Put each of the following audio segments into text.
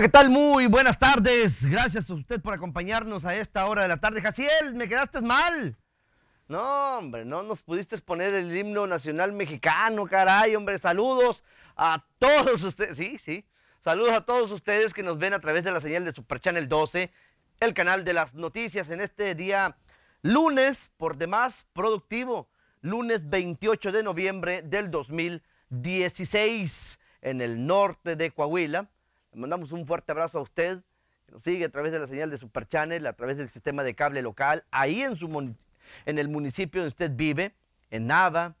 ¿qué tal? Muy buenas tardes. Gracias a usted por acompañarnos a esta hora de la tarde. Jaciel, me quedaste mal. No, hombre, no nos pudiste poner el himno nacional mexicano, caray, hombre. Saludos a todos ustedes. Sí, sí. Saludos a todos ustedes que nos ven a través de la señal de Super Channel 12, el canal de las noticias en este día lunes, por demás productivo, lunes 28 de noviembre del 2016 en el norte de Coahuila mandamos un fuerte abrazo a usted, que nos sigue a través de la señal de Super Channel, a través del sistema de cable local, ahí en, su, en el municipio donde usted vive, en Nava,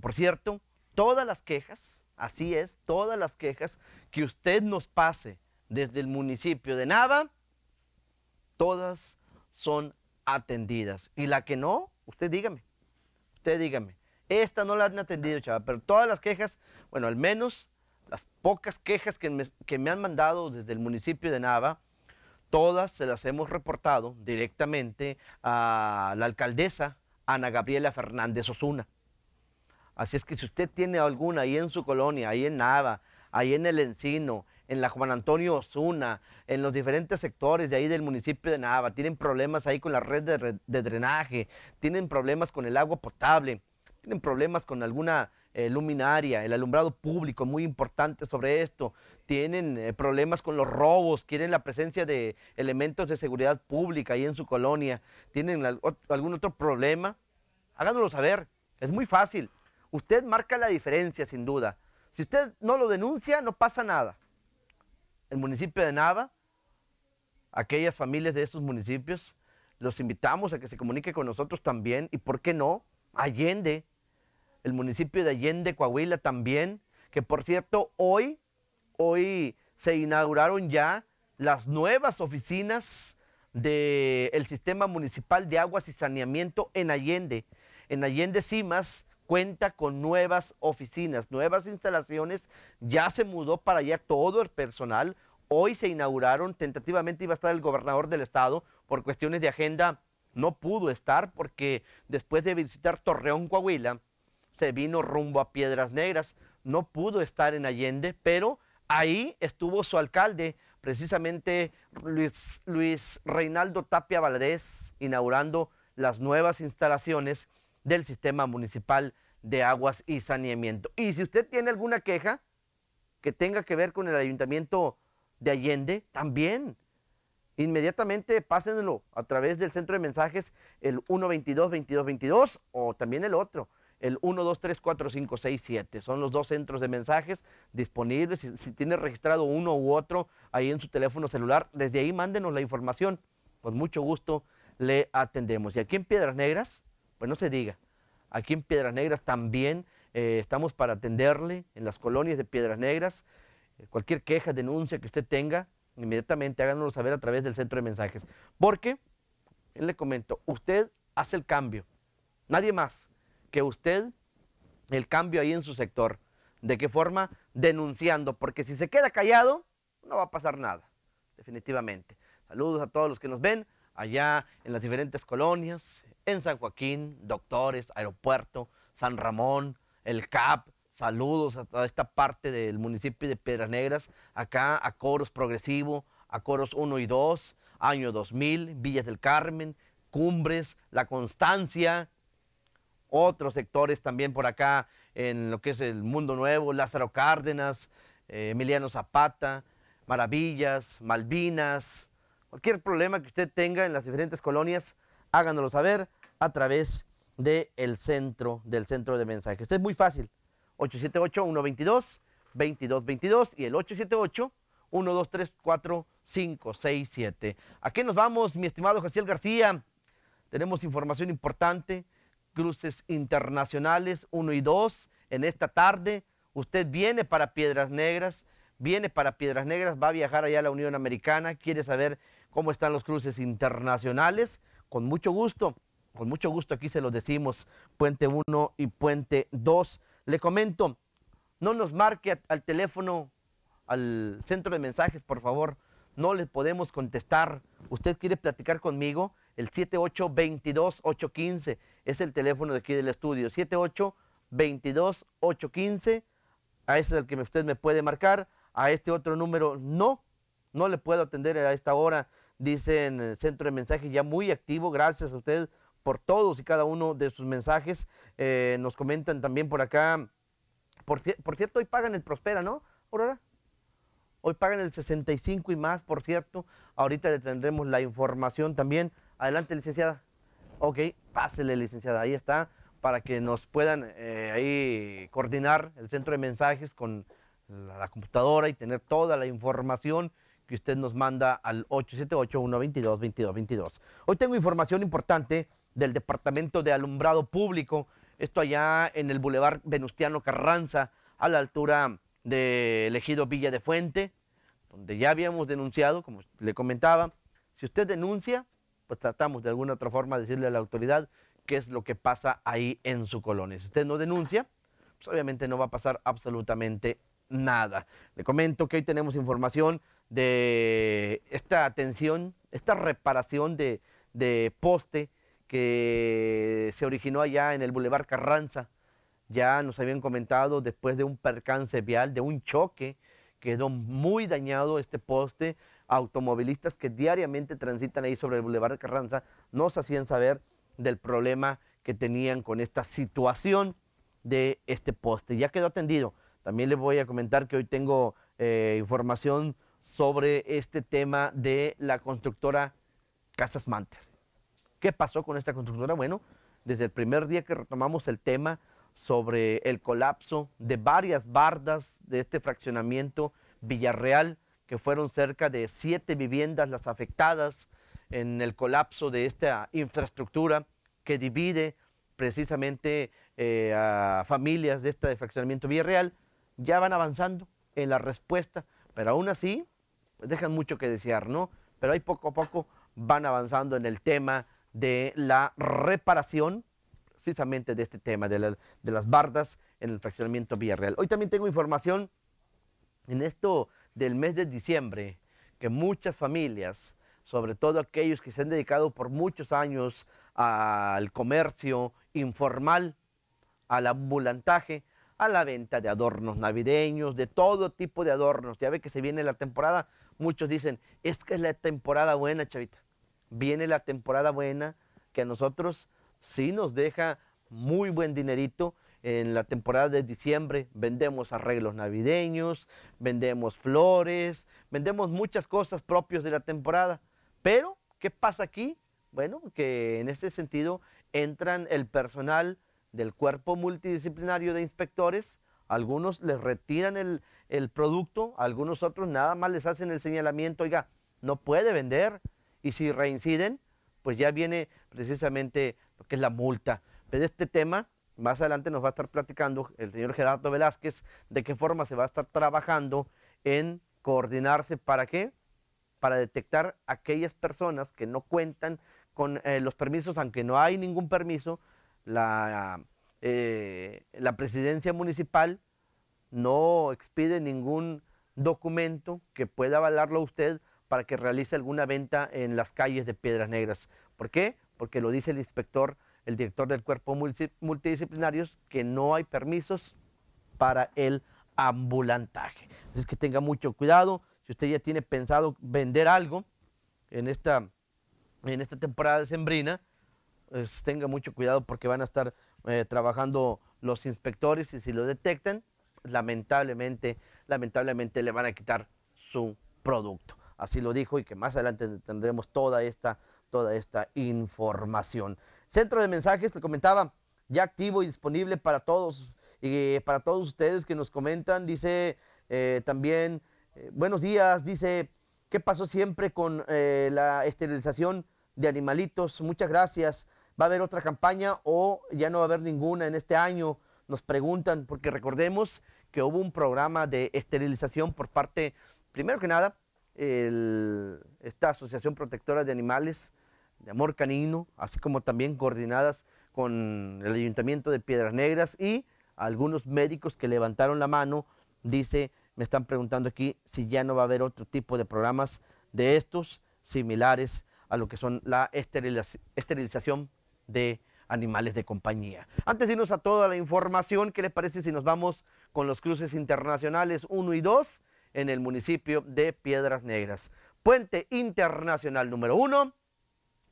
por cierto, todas las quejas, así es, todas las quejas que usted nos pase desde el municipio de Nava, todas son atendidas. Y la que no, usted dígame, usted dígame. Esta no la han atendido, chaval, pero todas las quejas, bueno, al menos las pocas quejas que me, han mandado desde el municipio de Nava, todas se las hemos reportado directamente a la alcaldesa Ana Gabriela Fernández Osuna. Así es que si usted tiene alguna ahí en su colonia, ahí en Nava, ahí en El Encino, en la Juan Antonio Osuna, en los diferentes sectores de ahí del municipio de Nava, tienen problemas ahí con la red de drenaje, tienen problemas con el agua potable, tienen problemas con alguna eh, luminaria, el alumbrado público, muy importante sobre esto. Tienen eh, problemas con los robos, quieren la presencia de elementos de seguridad pública ahí en su colonia. ¿Tienen algún otro problema? Háganoslo saber, es muy fácil. Usted marca la diferencia, sin duda. Si usted no lo denuncia, no pasa nada. El municipio de Nava, aquellas familias de esos municipios, los invitamos a que se comunique con nosotros también y, ¿por qué no? Allende, el municipio de Allende, Coahuila también, que por cierto, hoy, hoy se inauguraron ya las nuevas oficinas del Sistema Municipal de Aguas y Saneamiento en Allende. En Allende cimas cuenta con nuevas oficinas, nuevas instalaciones, ya se mudó para allá todo el personal, hoy se inauguraron, tentativamente iba a estar el gobernador del estado, por cuestiones de agenda no pudo estar porque después de visitar Torreón, Coahuila, se vino rumbo a Piedras Negras. No pudo estar en Allende, pero ahí estuvo su alcalde, precisamente Luis, Reinaldo Tapia Valdés, inaugurando las nuevas instalaciones del sistema municipal de aguas y saneamiento. Y si usted tiene alguna queja que tenga que ver con el ayuntamiento de Allende, también inmediatamente pásenlo a través del centro de mensajes el 122-2222 o también el otro el 1, 2, 3, 4, 5, 6, 7. Son los dos centros de mensajes disponibles. Si, tiene registrado uno u otro ahí en su teléfono celular, desde ahí mándenos la información. Con mucho gusto le atendemos. Y aquí en Piedras Negras, pues no se diga. Aquí en Piedras Negras también eh, estamos para atenderle en las colonias de Piedras Negras. Eh, cualquier queja, denuncia que usted tenga, inmediatamente háganoslo saber a través del centro de mensajes. Porque, él le comento, usted hace el cambio, nadie más que usted el cambio ahí en su sector. ¿De qué forma? Denunciando, porque si se queda callado, no va a pasar nada, definitivamente. Saludos a todos los que nos ven allá en las diferentes colonias, en San Joaquín, Doctores, Aeropuerto, San Ramón, El Cap. Saludos a toda esta parte del municipio de Piedras Negras, acá a Coros Progresivo, a Coros 1 y 2, año 2000, Villas del Carmen, Cumbres, La Constancia, otros sectores también por acá en lo que es el Mundo Nuevo, Lázaro Cárdenas, eh, Emiliano Zapata, Maravillas, Malvinas, cualquier problema que usted tenga en las diferentes colonias, háganoslo saber a través del centro, del centro de mensajes. es muy fácil, 878-122-2222 y el 878 1234567 ¿A qué nos vamos, mi estimado Jaciel García? Tenemos información importante cruces internacionales 1 y 2 en esta tarde. Usted viene para Piedras Negras, viene para Piedras Negras, va a viajar allá a la Unión Americana, quiere saber cómo están los cruces internacionales. Con mucho gusto, con mucho gusto aquí se los decimos, Puente 1 y Puente 2. Le comento, no nos marque al teléfono, al centro de mensajes, por favor. No le podemos contestar. Usted quiere platicar conmigo, el 7822815. Es el teléfono de aquí del estudio, 7822815. A ese es el que usted me puede marcar. A este otro número no, no le puedo atender a esta hora. Dice en el centro de mensajes ya muy activo. Gracias a usted por todos y cada uno de sus mensajes. Eh, nos comentan también por acá. Por, por cierto, hoy pagan el Prospera, ¿no, Aurora? Hoy pagan el 65 y más, por cierto. Ahorita le tendremos la información también. Adelante, licenciada. Ok, pásele, licenciada. Ahí está, para que nos puedan eh, ahí coordinar el centro de mensajes con la, computadora y tener toda la información que usted nos manda al 878-122-2222. Hoy tengo información importante del Departamento de Alumbrado Público, esto allá en el Boulevard Venustiano Carranza, a la altura de Elegido Villa de Fuente, donde ya habíamos denunciado, como le comentaba, si usted denuncia, pues tratamos de alguna otra forma de decirle a la autoridad qué es lo que pasa ahí en su colonia. Si usted no denuncia, pues obviamente no va a pasar absolutamente nada. Le comento que hoy tenemos información de esta atención, esta reparación de, de poste que se originó allá en el Boulevard Carranza. Ya nos habían comentado después de un percance vial, de un choque, quedó muy dañado este poste automovilistas que diariamente transitan ahí sobre el Boulevard Carranza nos hacían saber del problema que tenían con esta situación de este poste. Ya quedó atendido. También les voy a comentar que hoy tengo eh, información sobre este tema de la constructora Casas Manter. ¿Qué pasó con esta constructora? Bueno, desde el primer día que retomamos el tema sobre el colapso de varias bardas de este fraccionamiento Villarreal, que fueron cerca de siete viviendas las afectadas en el colapso de esta infraestructura que divide precisamente eh, a familias de este fraccionamiento Villarreal, ya van avanzando en la respuesta, pero aún así pues, dejan mucho que desear, ¿no? Pero ahí poco a poco van avanzando en el tema de la reparación, precisamente de este tema, de, las bardas en el fraccionamiento Villarreal. Hoy también tengo información en esto del mes de diciembre que muchas familias, sobre todo aquellos que se han dedicado por muchos años al comercio informal, al ambulantaje, a la venta de adornos navideños, de todo tipo de adornos. Ya ve que se viene la temporada, muchos dicen, es que es la temporada buena, chavita. Viene la temporada buena que a nosotros sí nos deja muy buen dinerito en la temporada de diciembre vendemos arreglos navideños, vendemos flores, vendemos muchas cosas propias de la temporada. Pero, ¿qué pasa aquí? Bueno, que en este sentido entran el personal del cuerpo multidisciplinario de inspectores, algunos les retiran el, producto, algunos otros nada más les hacen el señalamiento, oiga, no puede vender, y si reinciden, pues ya viene precisamente lo que es la multa. Pero este tema más adelante nos va a estar platicando el señor Gerardo Velázquez de qué forma se va a estar trabajando en coordinarse. ¿Para qué? Para detectar aquellas personas que no cuentan con eh, los permisos, aunque no hay ningún permiso. La, eh, la presidencia municipal no expide ningún documento que pueda avalarlo a usted para que realice alguna venta en las calles de Piedras Negras. ¿Por qué? Porque lo dice el inspector el director del cuerpo multidisciplinarios, que no hay permisos para el ambulantaje. Así es que tenga mucho cuidado. Si usted ya tiene pensado vender algo en esta, en esta temporada de sembrina, pues tenga mucho cuidado porque van a estar eh, trabajando los inspectores y si lo detectan, lamentablemente, lamentablemente le van a quitar su producto. Así lo dijo y que más adelante tendremos toda esta, toda esta información. Centro de mensajes, le comentaba, ya activo y disponible para todos, y eh, para todos ustedes que nos comentan. Dice eh, también, eh, buenos días, dice, ¿qué pasó siempre con la esterilización de animalitos? Muchas gracias. ¿Va a haber otra campaña o ya no va a haber ninguna en este año? Nos preguntan, porque recordemos que hubo un programa de esterilización por parte, primero que nada, esta Asociación Protectora de Animales, de amor canino, así como también coordinadas con el Ayuntamiento de Piedras Negras y algunos médicos que levantaron la mano, dice, me están preguntando aquí si ya no va a haber otro tipo de programas de estos similares a lo que son la esterilización de animales de compañía. Antes de irnos a toda la información, ¿qué les parece si nos vamos con los cruces internacionales 1 y 2 en el municipio de Piedras Negras? Puente Internacional número 1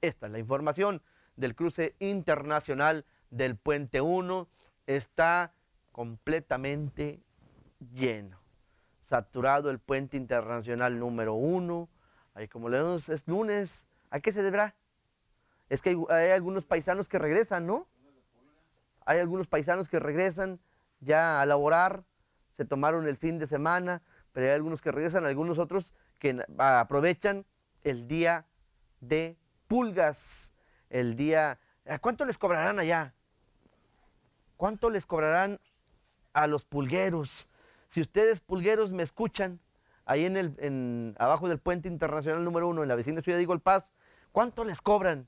esta es la información del cruce internacional del puente 1. Está completamente lleno, saturado el puente internacional número 1. Ahí como leemos, es lunes. ¿A qué se deberá? Es que hay algunos paisanos que regresan, ¿no? Hay algunos paisanos que regresan ya a laborar, se tomaron el fin de semana, pero hay algunos que regresan, algunos otros que aprovechan el día de pulgas el día. ¿A cuánto les cobrarán allá? ¿Cuánto les cobrarán a los pulgueros? Si ustedes pulgueros me escuchan, ahí en el, abajo del puente internacional número uno, en la vecina ciudad de Eagle Paz, ¿cuánto les cobran?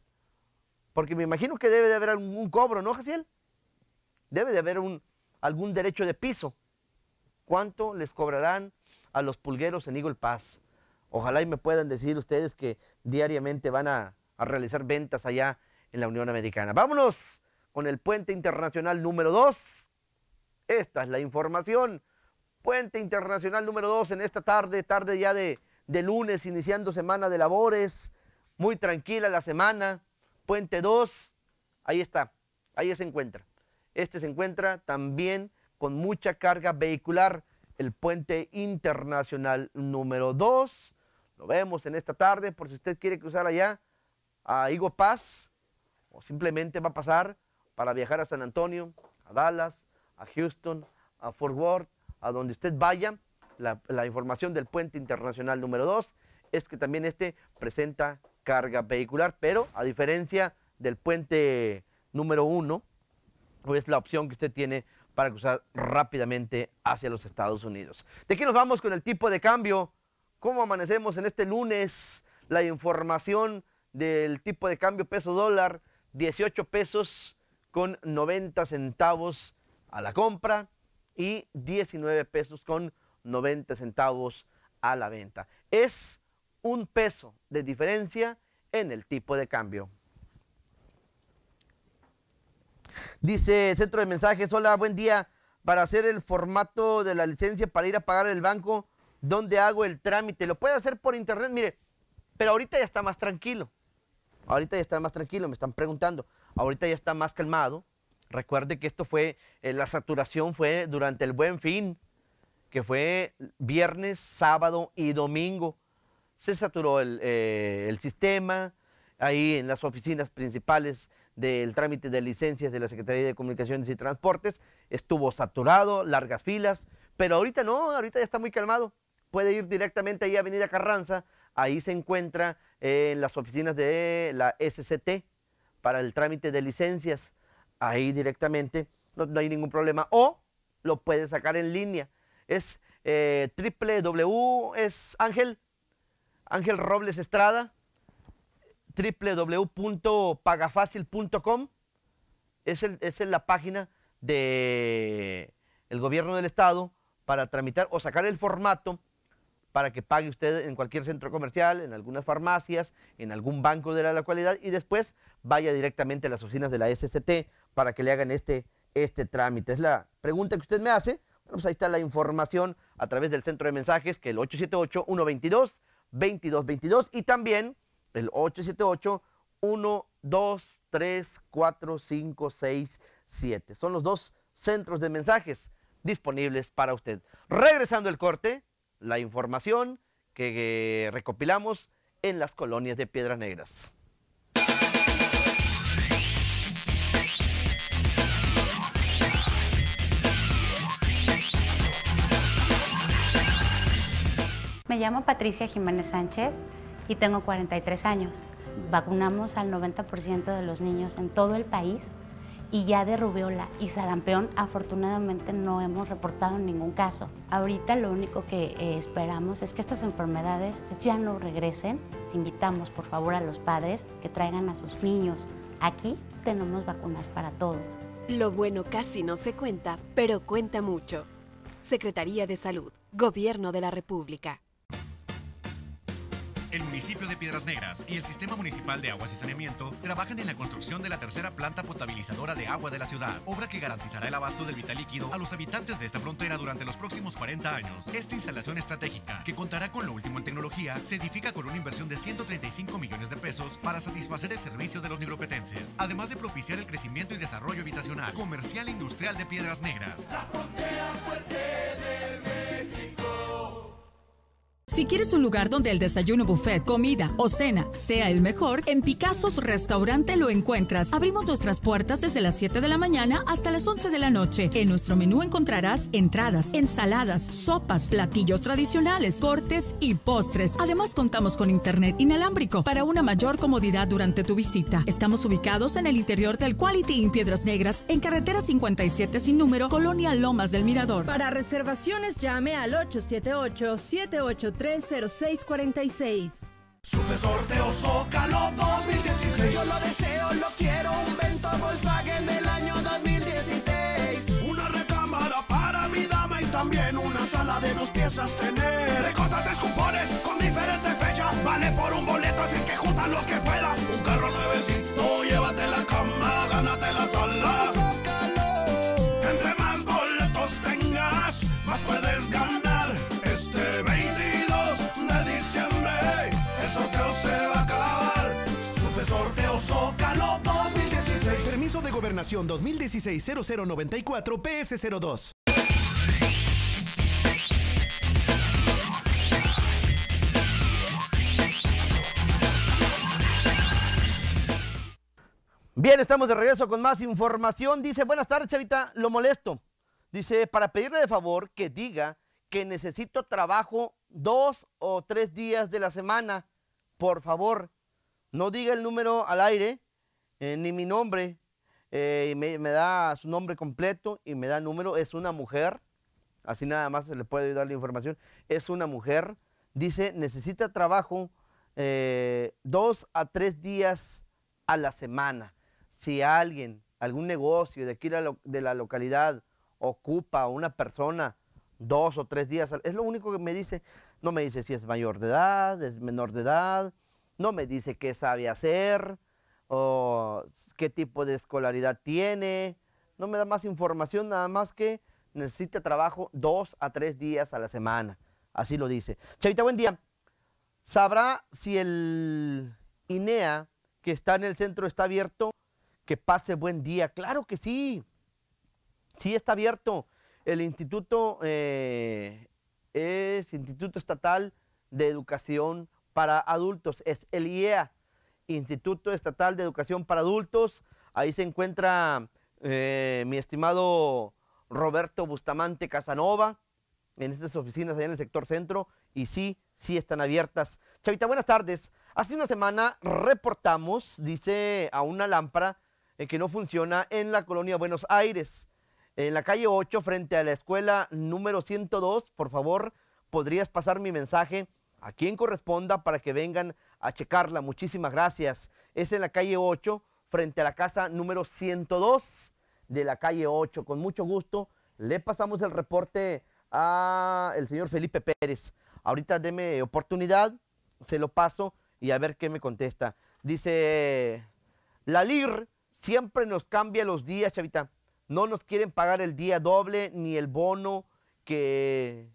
Porque me imagino que debe de haber algún cobro, ¿no, Jaciel? Debe de haber algún derecho de piso. ¿Cuánto les cobrarán a los pulgueros en Eagle Paz? Ojalá y me puedan decir ustedes que diariamente van a a realizar ventas allá en la Unión Americana. Vámonos con el puente internacional número 2. Esta es la información. Puente internacional número 2 en esta tarde, tarde ya de, lunes, iniciando semana de labores. Muy tranquila la semana. Puente 2, ahí está, ahí se encuentra. Este se encuentra también con mucha carga vehicular, el puente internacional número 2. Lo vemos en esta tarde, por si usted quiere cruzar allá, a Igo Paz o simplemente va a pasar para viajar a San Antonio, a Dallas, a Houston, a Fort Worth, a donde usted vaya. La, información del puente internacional número 2 es que también este presenta carga vehicular, pero a diferencia del puente número 1, es la opción que usted tiene para cruzar rápidamente hacia los Estados Unidos. De qué nos vamos con el tipo de cambio, cómo amanecemos en este lunes, la información del tipo de cambio peso dólar, 18 pesos con 90 centavos a la compra y 19 pesos con 90 centavos a la venta. Es un peso de diferencia en el tipo de cambio. Dice Centro de Mensajes, hola, buen día. Para hacer el formato de la licencia para ir a pagar el banco, ¿dónde hago el trámite? Lo puede hacer por internet, mire, pero ahorita ya está más tranquilo. Ahorita ya está más tranquilo, me están preguntando. Ahorita ya está más calmado. Recuerde que esto fue, eh, la saturación fue durante el buen fin, que fue viernes, sábado y domingo. Se saturó el, eh, el sistema, ahí en las oficinas principales del trámite de licencias de la Secretaría de Comunicaciones y Transportes, estuvo saturado, largas filas, pero ahorita no, ahorita ya está muy calmado. Puede ir directamente ahí a Avenida Carranza, ahí se encuentra en las oficinas de la SCT para el trámite de licencias. Ahí directamente no, hay ningún problema. O lo puedes sacar en línea. Es eh, www, es Ángel, Ángel Robles Estrada, www.pagafacil.com. Es, es la página del gobierno del estado para tramitar o sacar el formato para que pague usted en cualquier centro comercial, en algunas farmacias, en algún banco de la localidad y después vaya directamente a las oficinas de la SCT para que le hagan este, este trámite. Es la pregunta que usted me hace. Bueno, pues ahí está la información a través del centro de mensajes que el 878-122-2222 y también el 878-1234567. Son los dos centros de mensajes disponibles para usted. Regresando el corte, la información que eh, recopilamos en las colonias de Piedras Negras. Me llamo Patricia Jiménez Sánchez y tengo 43 años. Vacunamos al 90% de los niños en todo el país y ya de rubiola y sarampión afortunadamente no hemos reportado ningún caso. Ahorita lo único que eh, esperamos es que estas enfermedades ya no regresen. invitamos por favor a los padres que traigan a sus niños. Aquí tenemos vacunas para todos. Lo bueno casi no se cuenta, pero cuenta mucho. Secretaría de Salud, Gobierno de la República el municipio de Piedras Negras y el Sistema Municipal de Aguas y Saneamiento trabajan en la construcción de la tercera planta potabilizadora de agua de la ciudad, obra que garantizará el abasto del vital líquido a los habitantes de esta frontera durante los próximos 40 años. Esta instalación estratégica, que contará con lo último en tecnología, se edifica con una inversión de 135 millones de pesos para satisfacer el servicio de los nigropetenses, además de propiciar el crecimiento y desarrollo habitacional, comercial e industrial de Piedras Negras. La si quieres un lugar donde el desayuno buffet, comida o cena sea el mejor, en Picassos Restaurante lo encuentras. Abrimos nuestras puertas desde las 7 de la mañana hasta las 11 de la noche. En nuestro menú encontrarás entradas, ensaladas, sopas, platillos tradicionales, cortes y postres. Además contamos con internet inalámbrico para una mayor comodidad durante tu visita. Estamos ubicados en el interior del Quality in Piedras Negras, en carretera 57 sin número, Colonia Lomas del Mirador. Para reservaciones llame al 878 78 30646 Super sorteo Zócalo 2016. Yo lo deseo, lo quiero. Un vento Volkswagen del año 2016. Una recámara para mi dama y también una sala de dos piezas tener. Recorta tres cupones con diferentes fechas Vale por un boleto, así es que juntan los que puedas. Un carro nuevecito, llévate la cama, gánate la sala. Zócalo. Entre más boletos tengas, más puedes va a acabar. sorteo Zócalo 2016. Permiso de gobernación 2016-0094 PS02. Bien, estamos de regreso con más información. Dice, buenas tardes, Chavita, lo molesto. Dice, para pedirle de favor que diga que necesito trabajo dos o tres días de la semana por favor, no diga el número al aire, eh, ni mi nombre. Eh, me, da su nombre completo y me da el número. Es una mujer. Así nada más se le puede dar la información. Es una mujer. Dice, necesita trabajo eh, dos a tres días a la semana. Si alguien, algún negocio de aquí de la localidad ocupa a una persona dos o tres días, es lo único que me dice, no me dice si es mayor de edad, es menor de edad, no me dice qué sabe hacer o qué tipo de escolaridad tiene. No me da más información, nada más que necesita trabajo dos a tres días a la semana. Así lo dice. Chavita, buen día. ¿Sabrá si el INEA que está en el centro está abierto? Que pase buen día. Claro que sí. Sí está abierto el Instituto eh, es Instituto Estatal de Educación para Adultos, es el IEA, Instituto Estatal de Educación para Adultos. Ahí se encuentra eh, mi estimado Roberto Bustamante Casanova, en estas oficinas allá en el sector centro, y sí, sí están abiertas. Chavita, buenas tardes. Hace una semana reportamos, dice, a una lámpara eh, que no funciona en la colonia Buenos Aires en la calle 8, frente a la escuela número 102. Por favor, podrías pasar mi mensaje a quien corresponda para que vengan a checarla. Muchísimas gracias. Es en la calle 8, frente a la casa número 102 de la calle 8. Con mucho gusto le pasamos el reporte al señor Felipe Pérez. Ahorita deme oportunidad, se lo paso y a ver qué me contesta. Dice, la LIR siempre nos cambia los días, chavita. No nos quieren pagar el día doble ni el bono que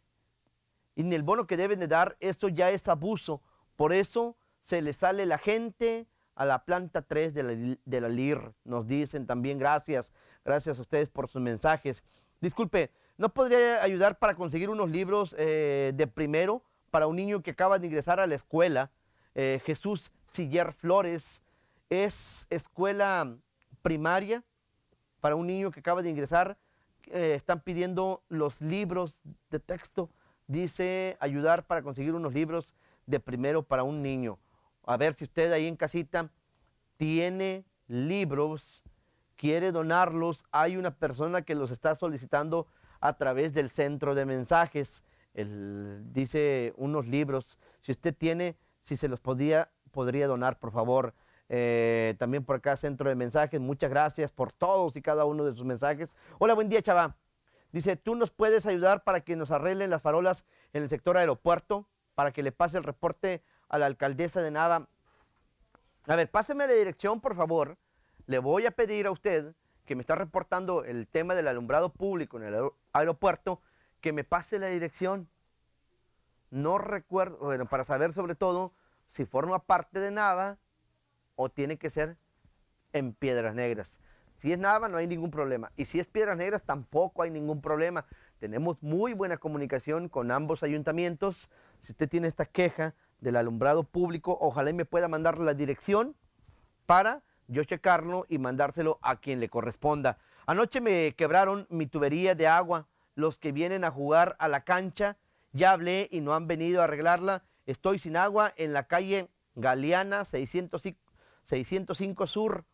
ni el bono que deben de dar, esto ya es abuso. Por eso se le sale la gente a la planta 3 de la, de la LIR. Nos dicen también gracias, gracias a ustedes por sus mensajes. Disculpe, ¿no podría ayudar para conseguir unos libros eh, de primero para un niño que acaba de ingresar a la escuela? Eh, Jesús Siller Flores es escuela primaria para un niño que acaba de ingresar, eh, están pidiendo los libros de texto. Dice ayudar para conseguir unos libros de primero para un niño. A ver si usted ahí en casita tiene libros, quiere donarlos. Hay una persona que los está solicitando a través del centro de mensajes. dice unos libros. Si usted tiene, si se los podía, podría donar, por favor. Eh, también por acá, centro de mensajes. Muchas gracias por todos y cada uno de sus mensajes. Hola, buen día, chava. Dice, tú nos puedes ayudar para que nos arreglen las farolas en el sector aeropuerto, para que le pase el reporte a la alcaldesa de Nava. A ver, páseme la dirección, por favor. Le voy a pedir a usted que me está reportando el tema del alumbrado público en el aeropuerto, que me pase la dirección. No recuerdo, bueno, para saber sobre todo si forma parte de Nava o tiene que ser en piedras negras. Si es nada, no hay ningún problema y si es piedras negras tampoco hay ningún problema. Tenemos muy buena comunicación con ambos ayuntamientos. Si usted tiene esta queja del alumbrado público, ojalá me pueda mandar la dirección para yo checarlo y mandárselo a quien le corresponda. Anoche me quebraron mi tubería de agua. Los que vienen a jugar a la cancha, ya hablé y no han venido a arreglarla. Estoy sin agua en la calle Galeana 605, 605 Sur,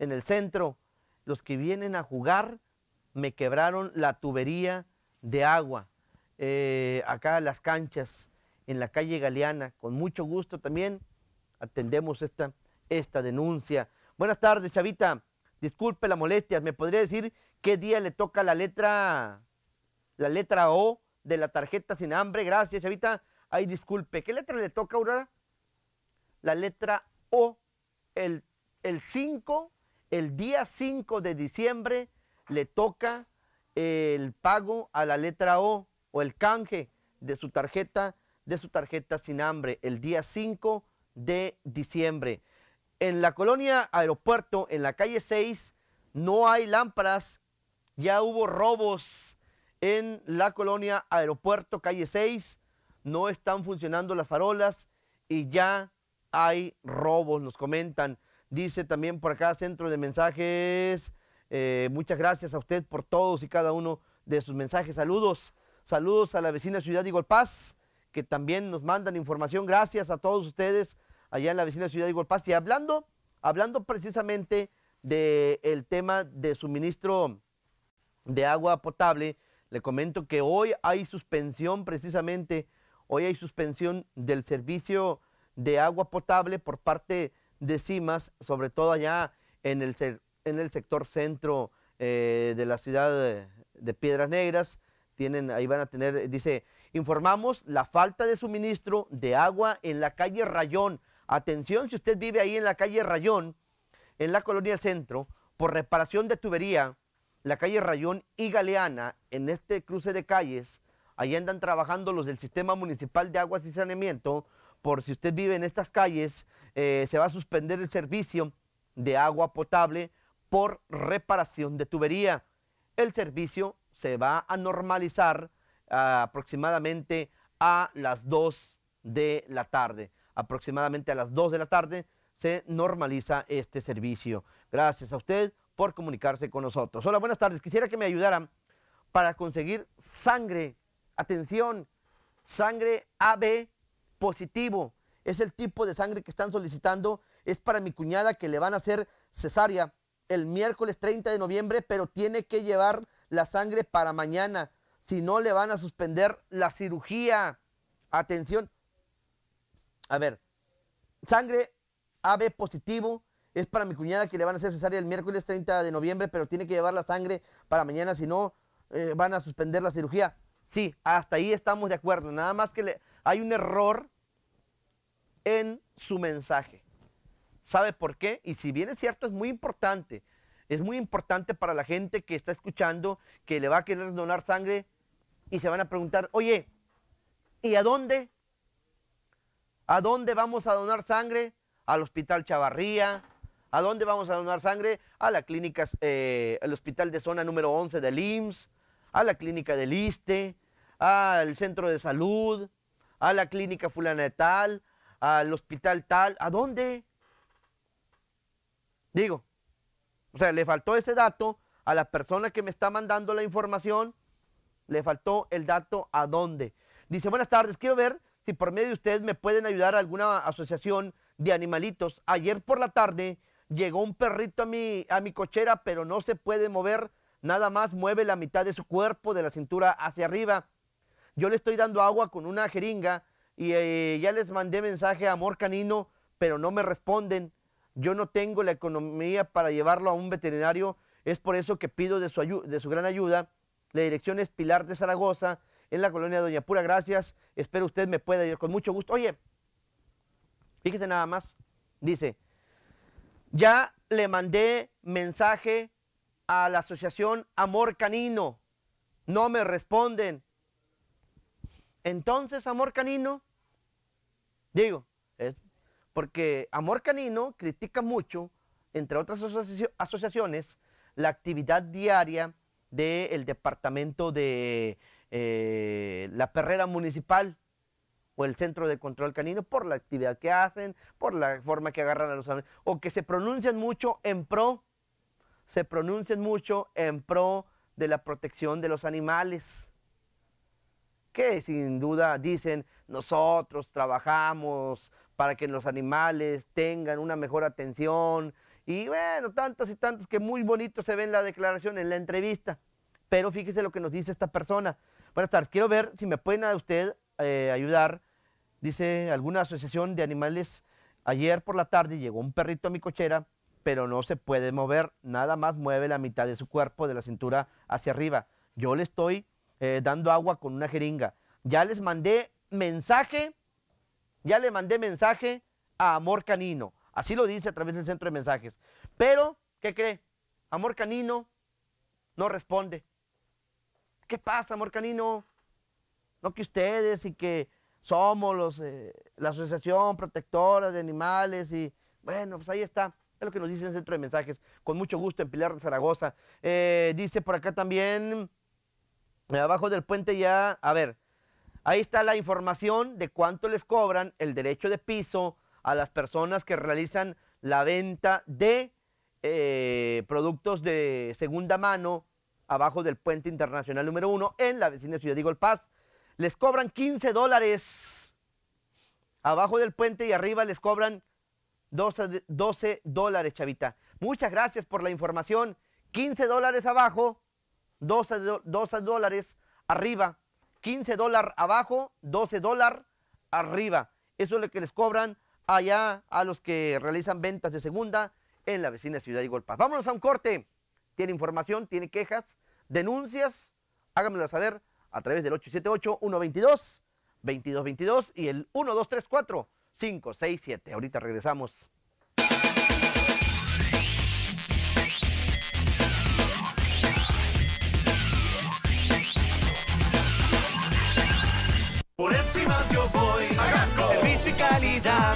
en el centro, los que vienen a jugar me quebraron la tubería de agua. Eh, acá acá las canchas, en la calle Galeana. Con mucho gusto también atendemos esta, esta denuncia. Buenas tardes, Chavita. Disculpe la molestia. ¿Me podría decir qué día le toca la letra, la letra O de la tarjeta sin hambre? Gracias, Chavita. Ay, disculpe. ¿Qué letra le toca, Aurora? La letra O el, 5, el día 5 de diciembre le toca eh, el pago a la letra O o el canje de su tarjeta, de su tarjeta sin hambre, el día 5 de diciembre. En la colonia Aeropuerto, en la calle 6, no hay lámparas, ya hubo robos en la colonia Aeropuerto, calle 6, no están funcionando las farolas y ya hay robos, nos comentan. Dice también por acá, centro de mensajes. Eh, muchas gracias a usted por todos y cada uno de sus mensajes. Saludos, saludos a la vecina ciudad de Igualpaz, que también nos mandan información. Gracias a todos ustedes allá en la vecina ciudad de Igualpaz. Y hablando, hablando precisamente del tema de suministro de agua potable, le comento que hoy hay suspensión precisamente, hoy hay suspensión del servicio de agua potable por parte de CIMAS, sobre todo allá en el, en el sector centro eh, de la ciudad de, Piedras Negras. Tienen, ahí van a tener, dice, informamos la falta de suministro de agua en la calle Rayón. Atención, si usted vive ahí en la calle Rayón, en la colonia centro, por reparación de tubería, la calle Rayón y Galeana, en este cruce de calles, ahí andan trabajando los del Sistema Municipal de Aguas y Saneamiento, por si usted vive en estas calles, eh, se va a suspender el servicio de agua potable por reparación de tubería. El servicio se va a normalizar ah, aproximadamente a las 2 de la tarde. Aproximadamente a las 2 de la tarde se normaliza este servicio. Gracias a usted por comunicarse con nosotros. Hola, buenas tardes. Quisiera que me ayudaran para conseguir sangre. Atención, sangre AB positivo. Es el tipo de sangre que están solicitando. Es para mi cuñada que le van a hacer cesárea el miércoles 30 de noviembre, pero tiene que llevar la sangre para mañana. Si no, le van a suspender la cirugía. Atención. A ver, sangre AB positivo es para mi cuñada que le van a hacer cesárea el miércoles 30 de noviembre, pero tiene que llevar la sangre para mañana, si no, eh, van a suspender la cirugía. Sí, hasta ahí estamos de acuerdo. Nada más que le, hay un error en su mensaje. ¿Sabe por qué? Y si bien es cierto, es muy importante. Es muy importante para la gente que está escuchando, que le va a querer donar sangre y se van a preguntar, oye, ¿y a dónde? ¿A dónde vamos a donar sangre? Al Hospital Chavarría. ¿A dónde vamos a donar sangre? A la clínica, eh, al Hospital de Zona número 11 del IMSS, a la Clínica del ISTE, al Centro de Salud, a la clínica fulana de tal, al hospital tal, ¿a dónde? Digo, o sea, le faltó ese dato a la persona que me está mandando la información, le faltó el dato a dónde. Dice, buenas tardes, quiero ver si por medio de ustedes me pueden ayudar a alguna asociación de animalitos. Ayer por la tarde llegó un perrito a mi, a mi cochera, pero no se puede mover, nada más mueve la mitad de su cuerpo de la cintura hacia arriba yo le estoy dando agua con una jeringa y eh, ya les mandé mensaje a Amor Canino, pero no me responden. Yo no tengo la economía para llevarlo a un veterinario. Es por eso que pido de su, de su gran ayuda. La dirección es Pilar de Zaragoza, en la colonia Doña Pura. Gracias. Espero usted me pueda ayudar con mucho gusto. Oye, fíjese nada más. Dice, ya le mandé mensaje a la asociación Amor Canino. No me responden. Entonces, amor canino, digo, porque amor canino critica mucho, entre otras asociaciones, la actividad diaria del departamento de eh, la perrera municipal o el centro de control canino por la actividad que hacen, por la forma que agarran a los animales, o que se pronuncian mucho en pro, se pronuncian mucho en pro de la protección de los animales que sin duda dicen, nosotros trabajamos para que los animales tengan una mejor atención y bueno, tantas y tantas que muy bonito se ve en la declaración, en la entrevista. Pero fíjese lo que nos dice esta persona. Buenas tardes, quiero ver si me pueden usted eh, ayudar. Dice, alguna asociación de animales, ayer por la tarde llegó un perrito a mi cochera, pero no se puede mover, nada más mueve la mitad de su cuerpo de la cintura hacia arriba. Yo le estoy eh, dando agua con una jeringa. Ya les mandé mensaje, ya le mandé mensaje a Amor Canino. Así lo dice a través del centro de mensajes. Pero, ¿qué cree? Amor Canino no responde. ¿Qué pasa, Amor Canino? No que ustedes y que somos los, eh, la Asociación Protectora de Animales y bueno, pues ahí está. Es lo que nos dice el centro de mensajes. Con mucho gusto en Pilar de Zaragoza. Eh, dice por acá también eh, abajo del puente ya, a ver, ahí está la información de cuánto les cobran el derecho de piso a las personas que realizan la venta de eh, productos de segunda mano abajo del puente internacional número uno en la vecina ciudad de Golpaz Paz. Les cobran 15 dólares. Abajo del puente y arriba les cobran 12, 12 dólares, chavita. Muchas gracias por la información. 15 dólares abajo, 12, dólares arriba, 15 dólares abajo, 12 dólares arriba. Eso es lo que les cobran allá a los que realizan ventas de segunda en la vecina ciudad de Golpa. Vámonos a un corte. ¿Tiene información? ¿Tiene quejas? ¿Denuncias? Háganmelo saber a través del 878-122-2222 y el 1234-567. Ahorita regresamos. Por encima yo voy. Agasco. Servicio y calidad.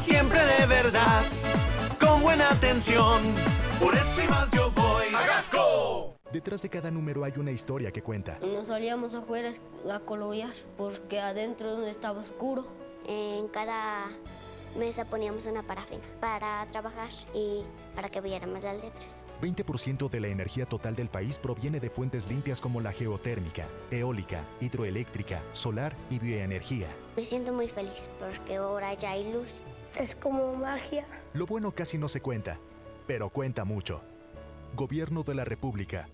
Siempre de verdad. Con buena atención. Por encima yo voy. Agasco. Detrás de cada número hay una historia que cuenta. Nos salíamos afuera a colorear porque adentro estaba oscuro. En cada mesa poníamos una parafina para trabajar y para que viéramos las letras. 20% de la energía total del país proviene de fuentes limpias como la geotérmica, eólica, hidroeléctrica, solar y bioenergía. Me siento muy feliz porque ahora ya hay luz. Es como magia. Lo bueno casi no se cuenta, pero cuenta mucho. Gobierno de la República.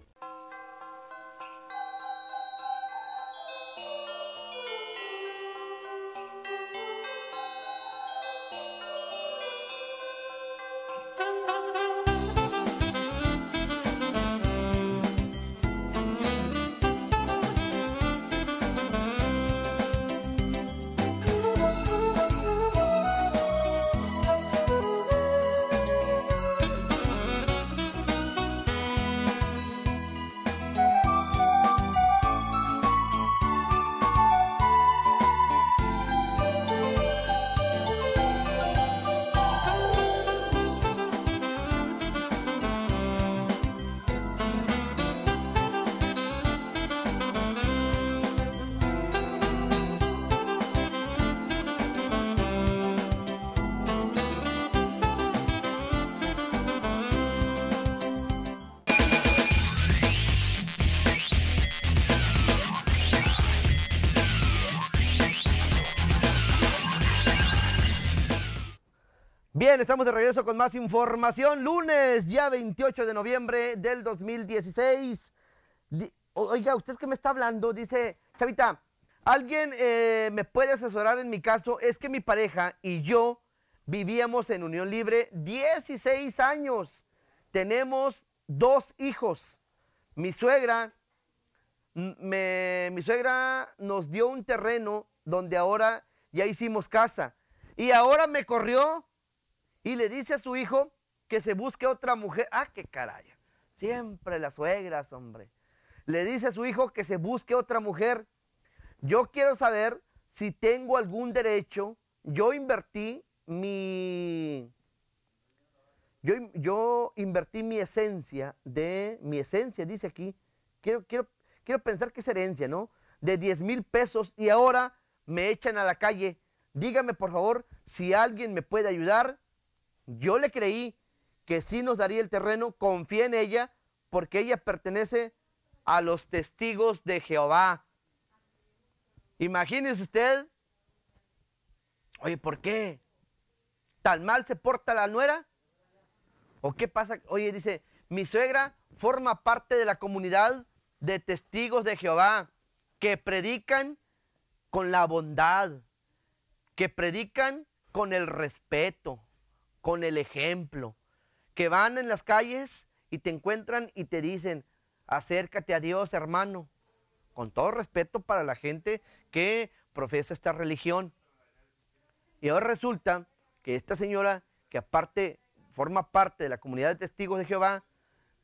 estamos de regreso con más información. Lunes, ya 28 de noviembre del 2016. Oiga, usted que me está hablando, dice, Chavita, ¿alguien eh, me puede asesorar en mi caso? Es que mi pareja y yo vivíamos en unión libre 16 años. Tenemos dos hijos. Mi suegra, me, mi suegra nos dio un terreno donde ahora ya hicimos casa. Y ahora me corrió y le dice a su hijo que se busque otra mujer. Ah, qué caraya. Siempre las suegras, hombre. Le dice a su hijo que se busque otra mujer. Yo quiero saber si tengo algún derecho. Yo invertí mi... Yo, invertí mi esencia de... Mi esencia, dice aquí. Quiero, quiero, quiero pensar que es herencia, ¿no? De 10 mil pesos y ahora me echan a la calle. Dígame, por favor, si alguien me puede ayudar yo le creí que sí nos daría el terreno, confía en ella, porque ella pertenece a los testigos de Jehová. Imagínese usted, oye, ¿por qué? ¿Tan mal se porta la nuera? ¿O qué pasa? Oye, dice, mi suegra forma parte de la comunidad de testigos de Jehová que predican con la bondad, que predican con el respeto con el ejemplo. Que van en las calles y te encuentran y te dicen, acércate a Dios, hermano. Con todo respeto para la gente que profesa esta religión. Y ahora resulta que esta señora, que aparte forma parte de la comunidad de testigos de Jehová,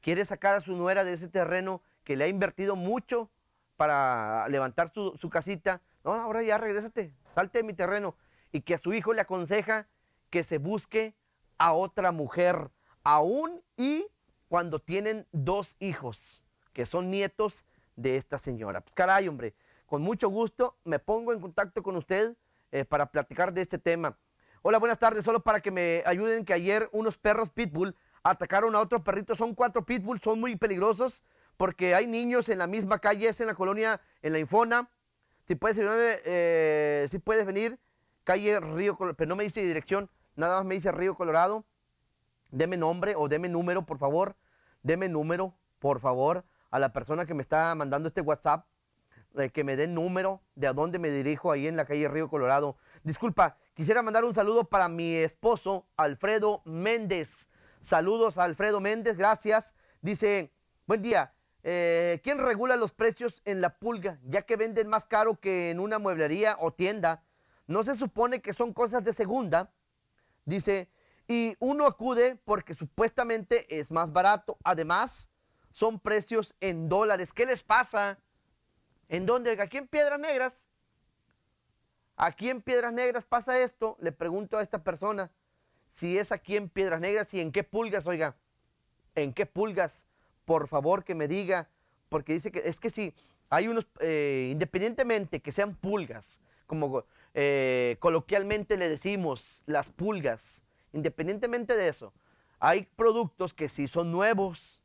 quiere sacar a su nuera de ese terreno que le ha invertido mucho para levantar su, casita. No, ahora ya regrésate, salte de mi terreno. Y que a su hijo le aconseja que se busque a otra mujer, aún y cuando tienen dos hijos, que son nietos de esta señora. Pues caray, hombre, con mucho gusto me pongo en contacto con usted eh, para platicar de este tema. Hola, buenas tardes, solo para que me ayuden que ayer unos perros pitbull atacaron a otro perrito, son cuatro pitbull, son muy peligrosos porque hay niños en la misma calle, es en la colonia, en la Infona. Si puedes, eh, si puedes venir, calle Río, pero no me dice dirección. Nada más me dice Río Colorado, deme nombre o deme número, por favor. Deme número, por favor, a la persona que me está mandando este WhatsApp, eh, que me dé número de a dónde me dirijo ahí en la calle Río Colorado. Disculpa, quisiera mandar un saludo para mi esposo, Alfredo Méndez. Saludos a Alfredo Méndez, gracias. Dice, buen día, eh, ¿Quién regula los precios en la pulga, ya que venden más caro que en una mueblería o tienda? ¿No se supone que son cosas de segunda? Dice, y uno acude porque supuestamente es más barato. Además, son precios en dólares. ¿Qué les pasa? ¿En dónde? Aquí en Piedras Negras. Aquí en Piedras Negras pasa esto. Le pregunto a esta persona si es aquí en Piedras Negras y en qué pulgas, oiga. ¿En qué pulgas? Por favor que me diga. Porque dice que es que si hay unos, eh, independientemente que sean pulgas, como eh, coloquialmente le decimos las pulgas. Independientemente de eso, hay productos que sí son nuevos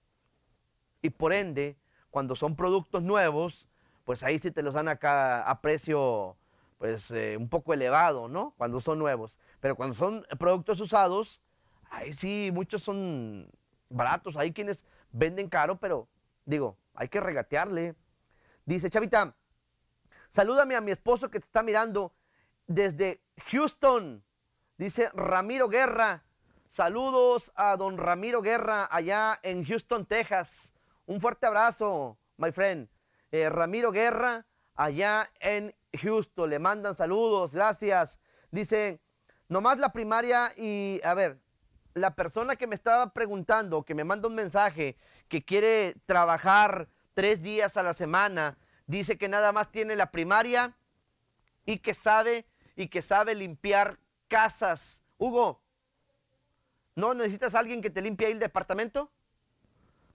y por ende, cuando son productos nuevos, pues ahí sí te los dan acá a precio pues eh, un poco elevado, ¿no? Cuando son nuevos. Pero cuando son productos usados, ahí sí muchos son baratos. Hay quienes venden caro, pero digo, hay que regatearle. Dice, Chavita, salúdame a mi esposo que te está mirando desde Houston, dice Ramiro Guerra. Saludos a don Ramiro Guerra allá en Houston, Texas. Un fuerte abrazo, my friend. Eh, Ramiro Guerra allá en Houston. Le mandan saludos, gracias. Dice, nomás la primaria y, a ver, la persona que me estaba preguntando, que me manda un mensaje, que quiere trabajar tres días a la semana, dice que nada más tiene la primaria y que sabe y que sabe limpiar casas. Hugo, ¿no necesitas a alguien que te limpie ahí el departamento?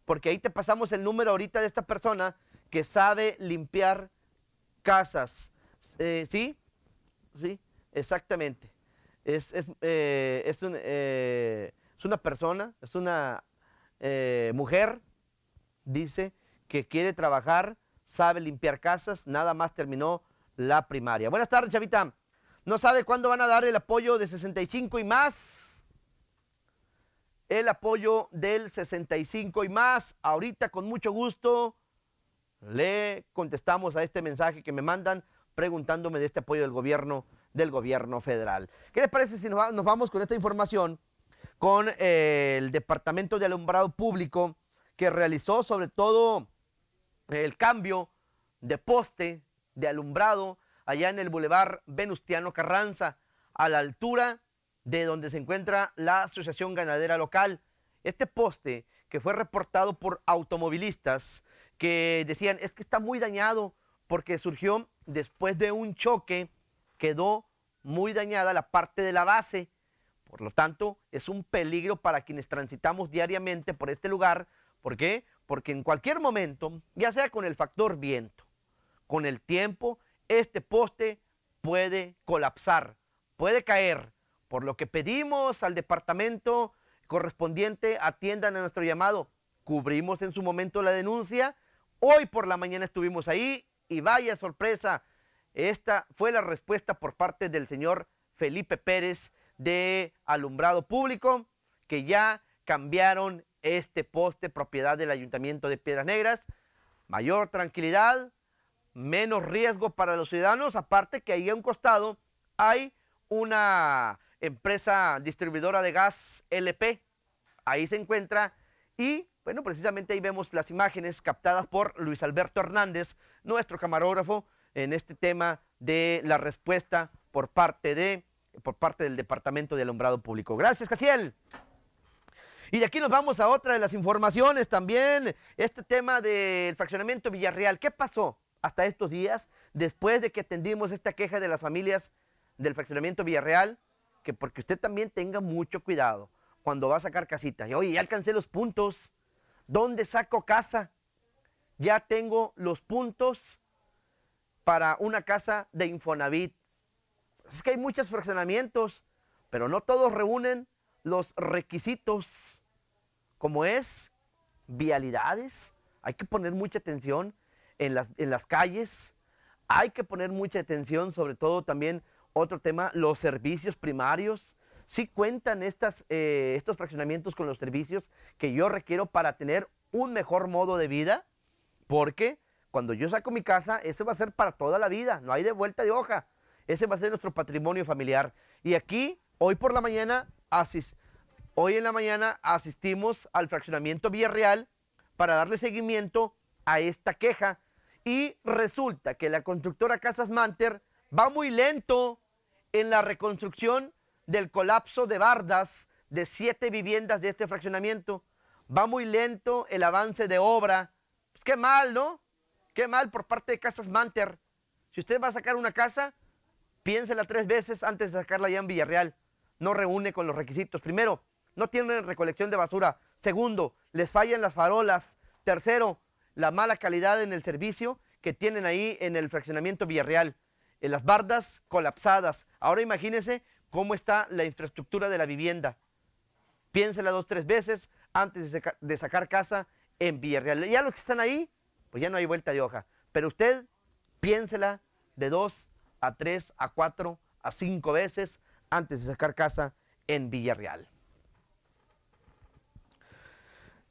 Porque ahí te pasamos el número ahorita de esta persona que sabe limpiar casas. Eh, ¿Sí? Sí, exactamente. Es, es, eh, eh, es una persona, es una mujer, dice, que quiere trabajar, sabe limpiar casas, nada más terminó la primaria. Buenas tardes, Chavita. No sabe cuándo van a dar el apoyo de 65 y más. El apoyo del 65 y más. Ahorita con mucho gusto le contestamos a este mensaje que me mandan preguntándome de este apoyo del gobierno del gobierno federal. ¿Qué les parece si nos, vamos con esta información con eh, el Departamento de Alumbrado Público que realizó sobre todo el cambio de poste de alumbrado allá en el Boulevard Venustiano Carranza, a la altura de donde se encuentra la Asociación Ganadera Local. Este poste que fue reportado por automovilistas que decían es que está muy dañado porque surgió después de un choque, quedó muy dañada la parte de la base. Por lo tanto, es un peligro para quienes transitamos diariamente por este lugar. ¿Por qué? Porque en cualquier momento, ya sea con el factor viento, con el tiempo, este poste puede colapsar, puede caer, por lo que pedimos al departamento correspondiente atiendan a nuestro llamado. Cubrimos en su momento la denuncia, hoy por la mañana estuvimos ahí y vaya sorpresa, esta fue la respuesta por parte del señor Felipe Pérez de Alumbrado Público, que ya cambiaron este poste propiedad del Ayuntamiento de Piedras Negras. Mayor tranquilidad, menos riesgo para los ciudadanos, aparte que ahí a un costado hay una empresa distribuidora de gas LP, ahí se encuentra y bueno, precisamente ahí vemos las imágenes captadas por Luis Alberto Hernández, nuestro camarógrafo, en este tema de la respuesta por parte, de, por parte del Departamento de Alumbrado Público. Gracias, Casiel. Y de aquí nos vamos a otra de las informaciones también, este tema del fraccionamiento Villarreal. ¿Qué pasó? hasta estos días, después de que atendimos esta queja de las familias del fraccionamiento Villarreal, que porque usted también tenga mucho cuidado cuando va a sacar casitas. Y oye, ya alcancé los puntos. ¿Dónde saco casa? Ya tengo los puntos para una casa de Infonavit. Es que hay muchos fraccionamientos, pero no todos reúnen los requisitos, como es vialidades. Hay que poner mucha atención en las, calles. Hay que poner mucha atención, sobre todo también otro tema, los servicios primarios. Si cuentan estas, eh, estos fraccionamientos con los servicios que yo requiero para tener un mejor modo de vida, porque cuando yo saco mi casa, ese va a ser para toda la vida, no hay de vuelta de hoja. Ese va a ser nuestro patrimonio familiar. Y aquí, hoy por la mañana, asis, hoy en la mañana asistimos al fraccionamiento Villarreal para darle seguimiento a esta queja y resulta que la constructora Casas Manter va muy lento en la reconstrucción del colapso de bardas de siete viviendas de este fraccionamiento. Va muy lento el avance de obra. Pues, qué mal, ¿no? Qué mal por parte de Casas Manter. Si usted va a sacar una casa, piénsela tres veces antes de sacarla ya en Villarreal. No reúne con los requisitos. Primero, no tienen recolección de basura. Segundo, les fallan las farolas. Tercero, la mala calidad en el servicio que tienen ahí en el fraccionamiento Villarreal, en las bardas colapsadas. Ahora imagínense cómo está la infraestructura de la vivienda. Piénsela dos, tres veces antes de, de sacar casa en Villarreal. Ya los que están ahí, pues ya no hay vuelta de hoja. Pero usted piénsela de dos a tres, a cuatro, a cinco veces antes de sacar casa en Villarreal.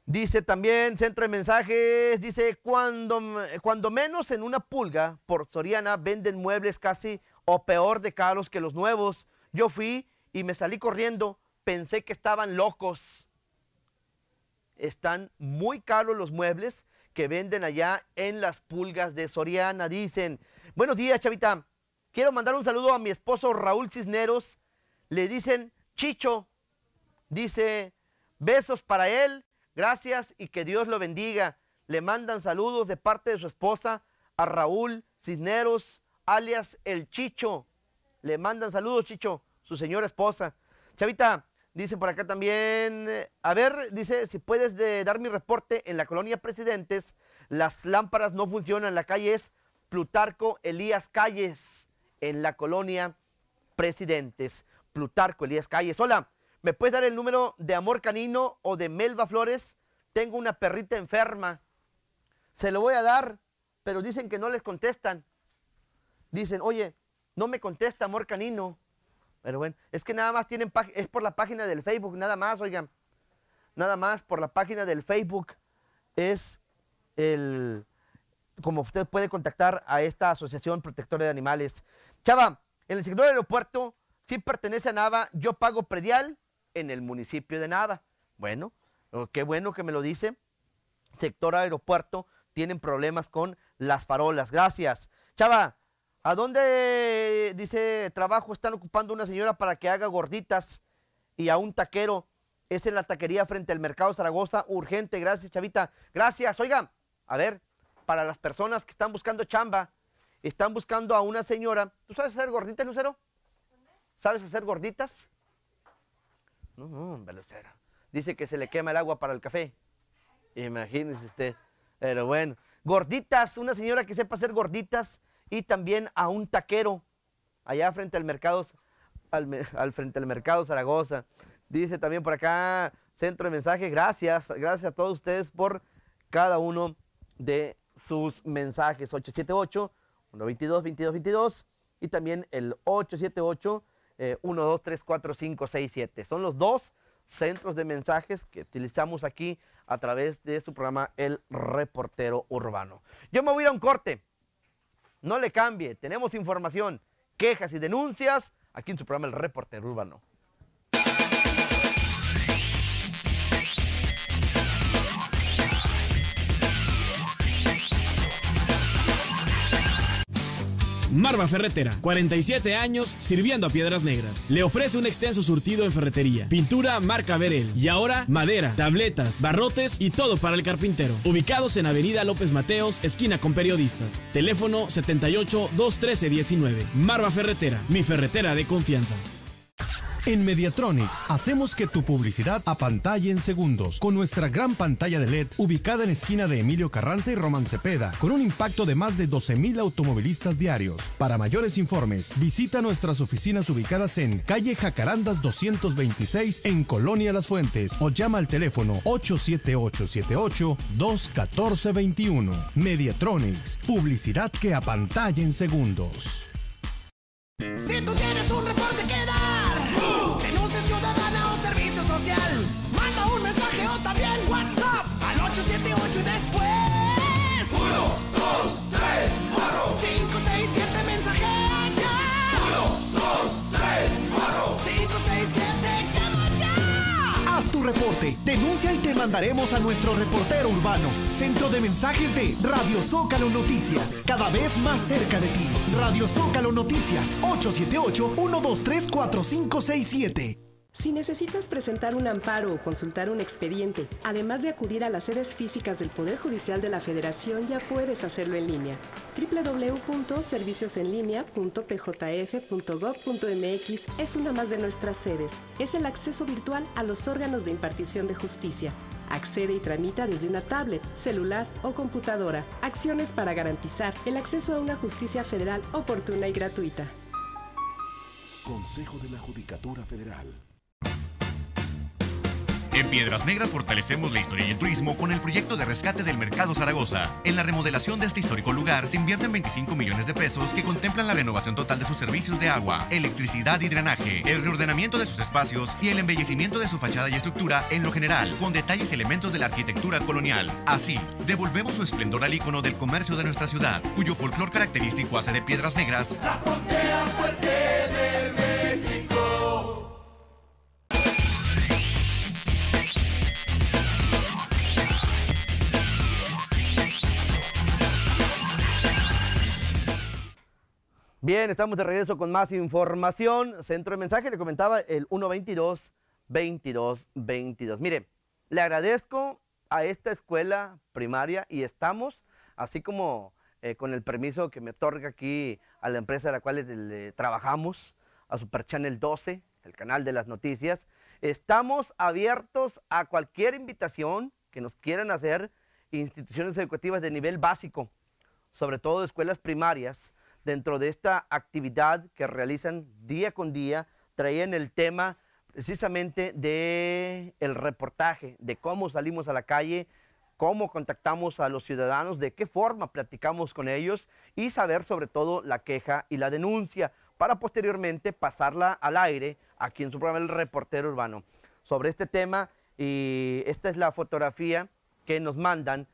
Dice también Centro de Mensajes, dice, cuando, cuando menos en una pulga por Soriana venden muebles casi o peor de caros que los nuevos. Yo fui y me salí corriendo, pensé que estaban locos. Están muy caros los muebles que venden allá en las pulgas de Soriana, dicen. Buenos días, Chavita. Quiero mandar un saludo a mi esposo Raúl Cisneros. Le dicen Chicho. Dice, besos para él Gracias y que Dios lo bendiga. Le mandan saludos de parte de su esposa a Raúl Cisneros, alias El Chicho. Le mandan saludos, Chicho, su señora esposa. Chavita, dice por acá también, a ver, dice, si puedes dar mi reporte, en la colonia Presidentes las lámparas no funcionan, la calle es Plutarco Elías Calles, en la colonia Presidentes. Plutarco Elías Calles, hola, ¿Me puedes dar el número de Amor Canino o de Melba Flores? Tengo una perrita enferma. Se lo voy a dar, pero dicen que no les contestan. Dicen, oye, no me contesta Amor Canino. Pero bueno, es que nada más tienen, es por la página del Facebook, nada más, oigan. Nada más por la página del Facebook es el, como usted puede contactar a esta Asociación Protectora de Animales. Chava, en el sector del aeropuerto si pertenece a Nava, yo pago predial, en el municipio de Nava. Bueno, oh, qué bueno que me lo dice. Sector aeropuerto, tienen problemas con las farolas. Gracias. Chava, ¿a dónde, dice, trabajo están ocupando una señora para que haga gorditas y a un taquero? Es en la taquería frente al mercado Zaragoza. Urgente, gracias, chavita. Gracias. oiga, a ver, para las personas que están buscando chamba, están buscando a una señora. ¿Tú sabes hacer gorditas, Lucero? ¿Sabes hacer gorditas? Dice que se le quema el agua para el café. Imagínese usted. Pero bueno, gorditas, una señora que sepa hacer gorditas y también a un taquero allá frente al mercado, al, frente al mercado Zaragoza. Dice también por acá, centro de mensaje, gracias, gracias a todos ustedes por cada uno de sus mensajes. 878 122 2222 y también el 878 1, 2, 3, 4, 5, 6, 7. Son los dos centros de mensajes que utilizamos aquí a través de su programa El Reportero Urbano. Yo me voy a ir a un corte. No le cambie. Tenemos información, quejas y denuncias aquí en su programa El Reportero Urbano. Marva Ferretera, 47 años sirviendo a Piedras Negras. Le ofrece un extenso surtido en ferretería, pintura marca Verel y ahora madera, tabletas, barrotes y todo para el carpintero. Ubicados en Avenida López Mateos, esquina con periodistas. Teléfono 78 213 19. Marva Ferretera, mi ferretera de confianza. En Mediatronics hacemos que tu publicidad apantalle en segundos con nuestra gran pantalla de LED ubicada en esquina de Emilio Carranza y Román Cepeda con un impacto de más de 12.000 automovilistas diarios. Para mayores informes, visita nuestras oficinas ubicadas en calle Jacarandas 226 en Colonia Las Fuentes o llama al teléfono 87878-21421. Mediatronics, publicidad que apantalle en segundos. Si tú tienes un reporte que Ciudadana o Servicio Social. Manda un mensaje o también WhatsApp al 878 y después. 1, 2, 3, 4, 5, 6, 7, mensaje allá 1, 2, 3, 4, 5, 6, 7, reporte. Denuncia y te mandaremos a nuestro reportero urbano. Centro de mensajes de Radio Zócalo Noticias. Cada vez más cerca de ti. Radio Zócalo Noticias 878 123 4567. Si necesitas presentar un amparo o consultar un expediente, además de acudir a las sedes físicas del Poder Judicial de la Federación, ya puedes hacerlo en línea. www.serviciosenlinea.pjf.gov.mx es una más de nuestras sedes. Es el acceso virtual a los órganos de impartición de justicia. Accede y tramita desde una tablet, celular o computadora. Acciones para garantizar el acceso a una justicia federal oportuna y gratuita. Consejo de la Judicatura Federal. En Piedras Negras fortalecemos la historia y el turismo con el proyecto de rescate del Mercado Zaragoza. En la remodelación de este histórico lugar se invierten 25 millones de pesos que contemplan la renovación total de sus servicios de agua, electricidad y drenaje, el reordenamiento de sus espacios y el embellecimiento de su fachada y estructura en lo general, con detalles y elementos de la arquitectura colonial. Así, devolvemos su esplendor al icono del comercio de nuestra ciudad, cuyo folclor característico hace de Piedras Negras la frontera fuerte Bien, estamos de regreso con más información. Centro de mensaje, le comentaba el 122 22 22. Mire, le agradezco a esta escuela primaria y estamos, así como eh, con el permiso que me otorga aquí a la empresa a la cual trabajamos, a Super Channel 12, el canal de las noticias, estamos abiertos a cualquier invitación que nos quieran hacer instituciones educativas de nivel básico, sobre todo escuelas primarias, dentro de esta actividad que realizan día con día, traían el tema precisamente de el reportaje, de cómo salimos a la calle, cómo contactamos a los ciudadanos, de qué forma platicamos con ellos y saber sobre todo la queja y la denuncia para posteriormente pasarla al aire aquí en su programa El Reportero Urbano. Sobre este tema y esta es la fotografía que nos mandan,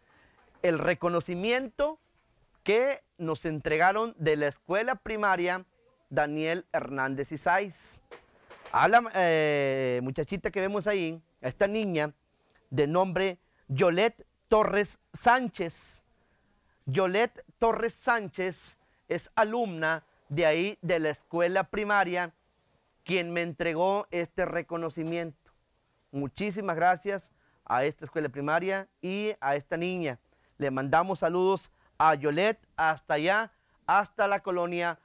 el reconocimiento que nos entregaron de la escuela primaria Daniel Hernández Isais A la eh, muchachita que vemos ahí, a esta niña de nombre Yolette Torres Sánchez. Yolette Torres Sánchez es alumna de ahí, de la escuela primaria, quien me entregó este reconocimiento. Muchísimas gracias a esta escuela primaria y a esta niña. Le mandamos saludos a Yolet, hasta allá, hasta la colonia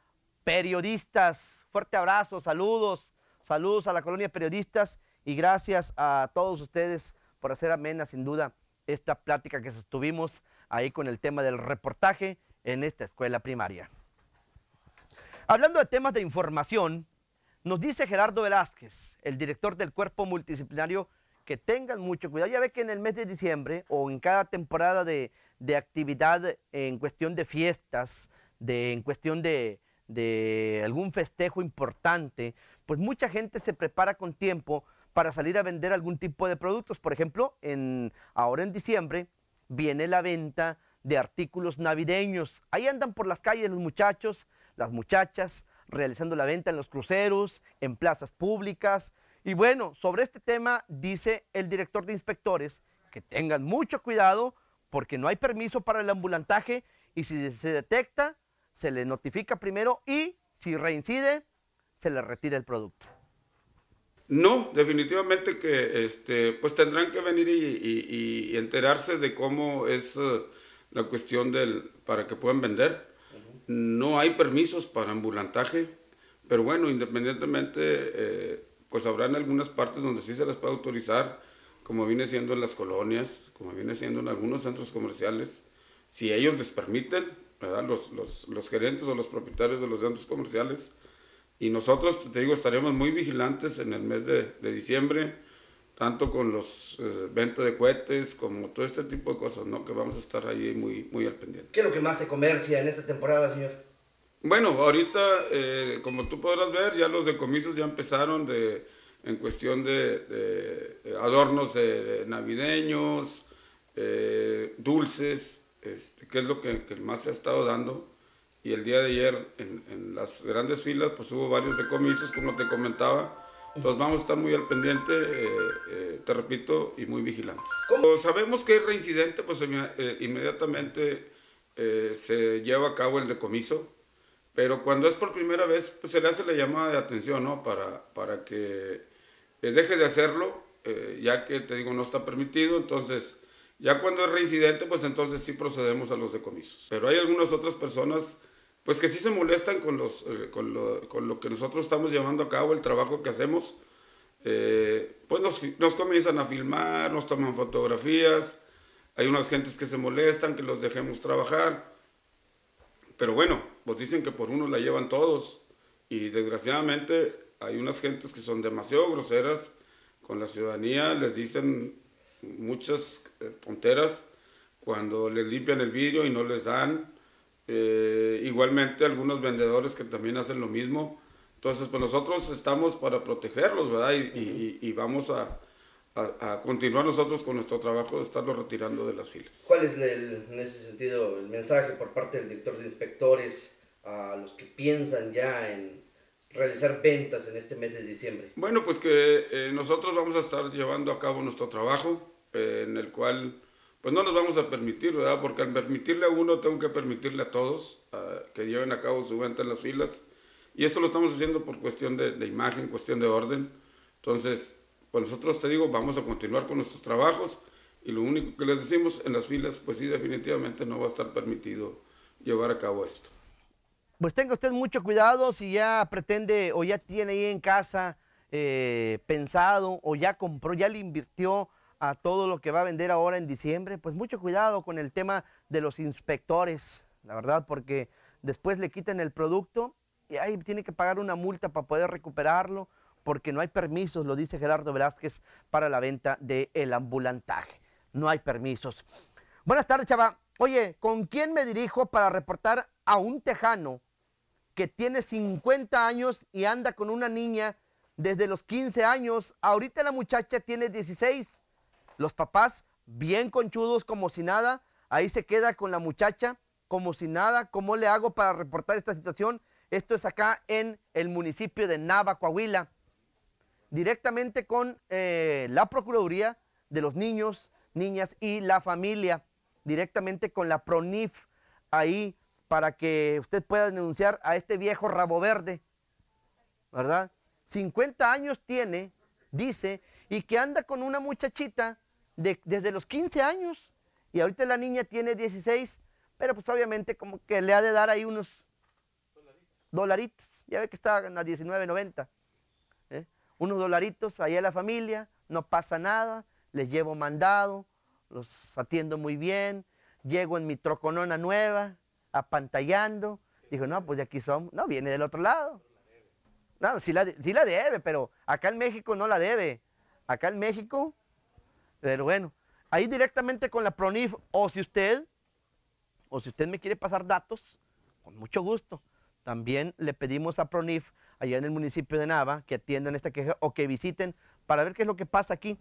Periodistas. Fuerte abrazo, saludos, saludos a la colonia Periodistas y gracias a todos ustedes por hacer amena, sin duda, esta plática que sostuvimos ahí con el tema del reportaje en esta escuela primaria. Hablando de temas de información, nos dice Gerardo Velázquez, el director del cuerpo multidisciplinario, que tengan mucho cuidado. Ya ve que en el mes de diciembre o en cada temporada de, de actividad en cuestión de fiestas, de, en cuestión de, algún festejo importante, pues mucha gente se prepara con tiempo para salir a vender algún tipo de productos. Por ejemplo, en, ahora en diciembre viene la venta de artículos navideños. Ahí andan por las calles los muchachos, las muchachas, realizando la venta en los cruceros, en plazas públicas. Y bueno, sobre este tema dice el director de inspectores que tengan mucho cuidado porque no hay permiso para el ambulantaje y si se detecta, se le notifica primero y si reincide, se le retira el producto. No, definitivamente que este, pues tendrán que venir y, enterarse de cómo es eh, la cuestión del para que puedan vender. No hay permisos para ambulantaje, pero bueno, independientemente, eh, pues habrán algunas partes donde sí se les puede autorizar como viene siendo en las colonias, como viene siendo en algunos centros comerciales, si ellos les permiten, ¿verdad? Los, los, gerentes o los propietarios de los centros comerciales. Y nosotros, te digo, estaremos muy vigilantes en el mes de, diciembre, tanto con los eh, ventas de cohetes como todo este tipo de cosas, ¿no? Que vamos a estar ahí muy, muy al pendiente. ¿Qué es lo que más se comercia en esta temporada, señor? Bueno, ahorita, eh, como tú podrás ver, ya los decomisos ya empezaron de en cuestión de, eh, adornos navideños, eh, dulces, este, que es lo que, más se ha estado dando. Y el día de ayer en, las grandes filas pues hubo varios decomisos, como te comentaba. Entonces vamos a estar muy al pendiente, eh, te repito, y muy vigilantes. Cuando sabemos que es reincidente, pues inmediatamente se lleva a cabo el decomiso. Pero cuando es por primera vez, pues se le hace la llamada de atención, ¿no? Para, para que eh, deje de hacerlo, eh, ya que te digo, no está permitido, entonces... Ya cuando es reincidente, pues entonces sí procedemos a los decomisos. Pero hay algunas otras personas, pues que sí se molestan con, los, eh, con, lo, que nosotros estamos llevando a cabo, el trabajo que hacemos. pues nos, nos, comienzan a filmar, nos toman fotografías, hay unas gentes que se molestan, que los dejemos trabajar. Pero bueno, pues dicen que por uno la llevan todos. Y desgraciadamente hay unas gentes que son demasiado groseras con la ciudadanía, les dicen muchas eh, tonteras cuando les limpian el vidrio y no les dan. Eh, igualmente algunos vendedores que también hacen lo mismo. Entonces, pues nosotros estamos para protegerlos, ¿verdad? Y, vamos a, continuar nosotros con nuestro trabajo de estarlos retirando de las filas. ¿Cuál es el, en ese sentido el mensaje por parte del director de inspectores a los que piensan ya en realizar ventas en este mes de diciembre? Bueno, pues que eh, nosotros vamos a estar llevando a cabo nuestro trabajo, eh, en el cual pues no nos vamos a permitir, ¿verdad? Porque al permitirle a uno tengo que permitirle a todos ah, que lleven a cabo su venta en las filas. Y esto lo estamos haciendo por cuestión de, de imagen, cuestión de orden. Entonces, pues nosotros te digo, vamos a continuar con nuestros trabajos y lo único que les decimos en las filas, pues sí, definitivamente no va a estar permitido llevar a cabo esto pues tenga usted mucho cuidado si ya pretende o ya tiene ahí en casa eh, pensado o ya compró, ya le invirtió a todo lo que va a vender ahora en diciembre, pues mucho cuidado con el tema de los inspectores, la verdad, porque después le quitan el producto y ahí tiene que pagar una multa para poder recuperarlo, porque no hay permisos, lo dice Gerardo Velázquez, para la venta del ambulantaje. No hay permisos. Buenas tardes, chava. Oye, ¿con quién me dirijo para reportar a un tejano que tiene 50 años y anda con una niña desde los 15 años. Ahorita la muchacha tiene 16. Los papás, bien conchudos, como si nada. Ahí se queda con la muchacha, como si nada. ¿Cómo le hago para reportar esta situación? Esto es acá en el municipio de Nava, Coahuila. Directamente con eh, la Procuraduría de los Niños, Niñas y la Familia. Directamente con la PRONIF. Ahí para que usted pueda denunciar a este viejo rabo verde, ¿verdad? 50 años tiene, dice, y que anda con una muchachita desde los 15 años, y ahorita la niña tiene 16, pero pues obviamente como que le ha de dar ahí unos dolaritos, ya ve que está a 19.90, ¿eh? unos dolaritos ahí a la familia, no pasa nada, les llevo mandado, los atiendo muy bien, llego en mi troconona nueva, apantallando. Dijo, no, pues de aquí somos. No, viene del otro lado. No, sí la, la debe, pero acá en México no la debe. Acá en México, pero bueno, ahí directamente con la PRONIF, o si usted, o si usted me quiere pasar datos, con mucho gusto. También le pedimos a PRONIF, allá en el municipio de Nava, que atiendan esta queja o que visiten para ver qué es lo que pasa aquí.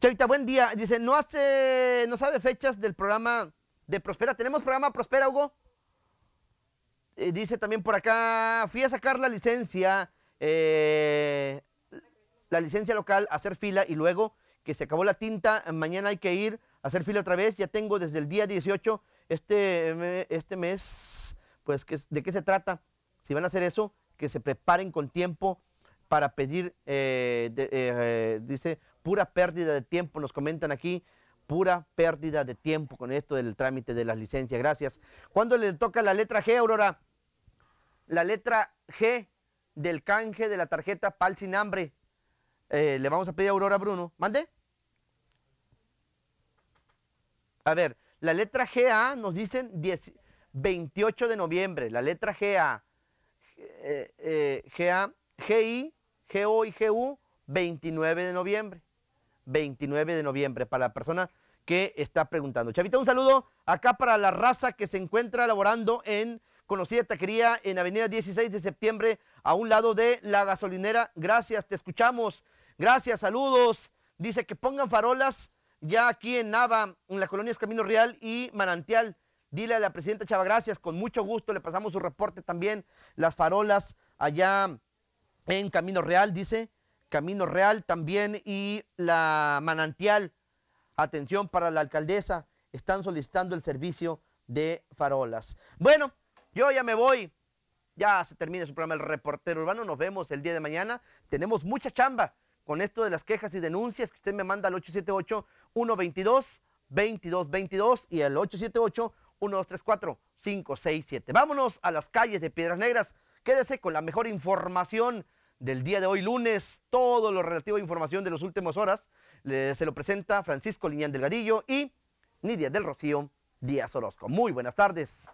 Chavita, buen día. Dice, no hace, no sabe fechas del programa de Prospera. ¿Tenemos programa Prospera, Hugo? Eh, dice también por acá, fui a sacar la licencia, eh, la licencia local, hacer fila y luego que se acabó la tinta, mañana hay que ir a hacer fila otra vez. Ya tengo desde el día 18 este, este mes, pues, ¿de qué se trata? Si van a hacer eso, que se preparen con tiempo para pedir, eh, dice, pura pérdida de tiempo, nos comentan aquí, pura pérdida de tiempo con esto del trámite de las licencias. Gracias. ¿Cuándo le toca la letra G, Aurora? la letra G del canje de la tarjeta PAL sin hambre. Eh, le vamos a pedir a Aurora Bruno. ¿Mande? A ver, la letra GA nos dicen 28 de noviembre. La letra GA. Eh, eh, GA, GI, GO y GU, 29 de noviembre. 29 de noviembre para la persona que está preguntando. Chavita, un saludo acá para la raza que se encuentra laborando en conocida Taquería en Avenida 16 de septiembre, a un lado de la gasolinera. Gracias, te escuchamos. Gracias, saludos. Dice que pongan farolas ya aquí en Nava, en las colonias Camino Real y Manantial. Dile a la presidenta Chava, gracias, con mucho gusto le pasamos su reporte también. Las farolas allá en Camino Real, dice. Camino Real también y la Manantial. Atención para la alcaldesa, están solicitando el servicio de farolas. Bueno, yo ya me voy. Ya se termina su programa El Reportero Urbano. Nos vemos el día de mañana. Tenemos mucha chamba con esto de las quejas y denuncias que usted me manda al 878-122-2222 y al 878-1234-567. Vámonos a las calles de Piedras Negras. Quédese con la mejor información del día de hoy, lunes. Todo lo relativo a información de las últimas horas se lo presenta Francisco Liñán Delgadillo y Nidia del Rocío Díaz Orozco. Muy buenas tardes.